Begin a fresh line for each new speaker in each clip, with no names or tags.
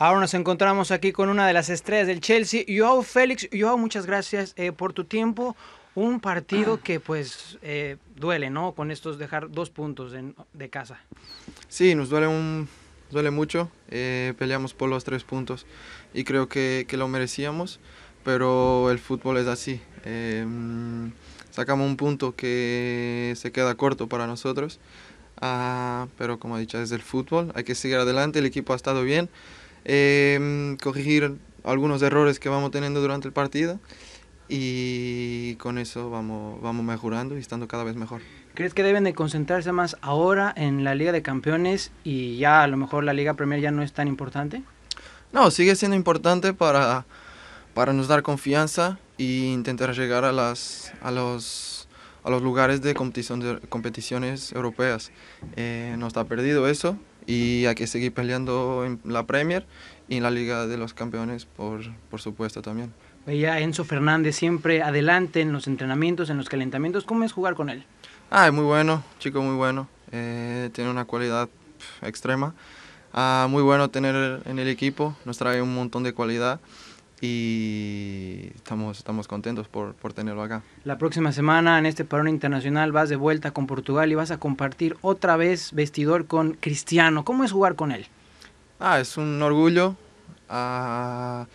Ahora nos encontramos aquí con una de las estrellas del Chelsea, Joao Félix. Joao, muchas gracias eh, por tu tiempo. Un partido que pues eh, duele, ¿no? Con estos dejar dos puntos de, casa.
Sí, nos duele, un, duele mucho. Eh, peleamos por los tres puntos y creo que, lo merecíamos, pero el fútbol es así. Em, sacamos un punto que se queda corto para nosotros. Ah, pero como he dicho, es el fútbol, hay que seguir adelante, el equipo ha estado bien, eh, corregir algunos errores que vamos teniendo durante el partido y con eso vamos, vamos mejorando y estando cada vez mejor. ¿Crees que deben de concentrarse
más ahora en la Liga de Campeones y ya a lo mejor la Liga Premier ya no es tan importante?
No, sigue siendo importante para, para nos dar confianza e intentar llegar a, las, a, los, a los lugares de, competición, competiciones europeas. Eh, no está perdido eso, y hay que seguir peleando en la Premier y en la Liga de los Campeones, por, por supuesto también.
Veía Enzo Fernández
siempre adelante en los entrenamientos, en los calentamientos. ¿Cómo es jugar con él? Ah, es muy bueno, chico muy bueno. Eh, tiene una cualidad extrema. Ah, muy bueno tener en el equipo, nos trae un montón de cualidad y estamos, estamos contentos por, por, tenerlo acá.
La próxima semana en este parón internacional vas de vuelta con Portugal y vas a compartir otra vez vestidor con Cristiano. ¿Cómo es jugar con él?
Ah, es un orgullo. Ah,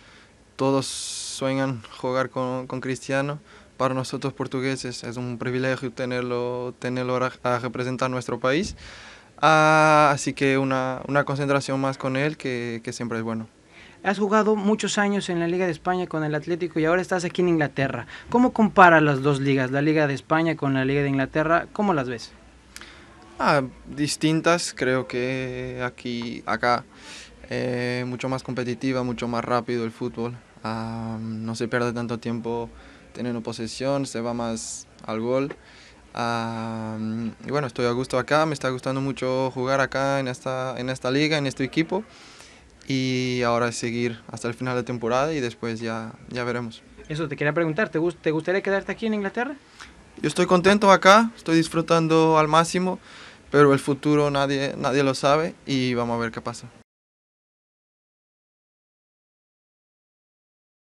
todos sueñan jugar con, con, Cristiano. Para nosotros portugueses es un privilegio tenerlo, tenerlo a representar nuestro país. Ah, así que una, una, concentración más con él que, que siempre es bueno has jugado muchos años en la Liga de España con el Atlético y ahora estás aquí en Inglaterra.
¿Cómo compara las dos ligas, la Liga de España con la Liga de Inglaterra? ¿Cómo las ves?
Ah, distintas, creo que aquí, acá, eh, mucho más competitiva, mucho más rápido el fútbol. Ah, no se pierde tanto tiempo teniendo posesión, se va más al gol. Ah, y bueno, estoy a gusto acá, me está gustando mucho jugar acá en esta, en esta liga, en este equipo y ahora seguir hasta el final de temporada y después ya, ya veremos. Eso te quería preguntar, ¿te, ¿te
gustaría quedarte
aquí en Inglaterra? Yo estoy contento acá, estoy disfrutando al máximo, pero el futuro nadie, nadie lo sabe y vamos a ver qué pasa.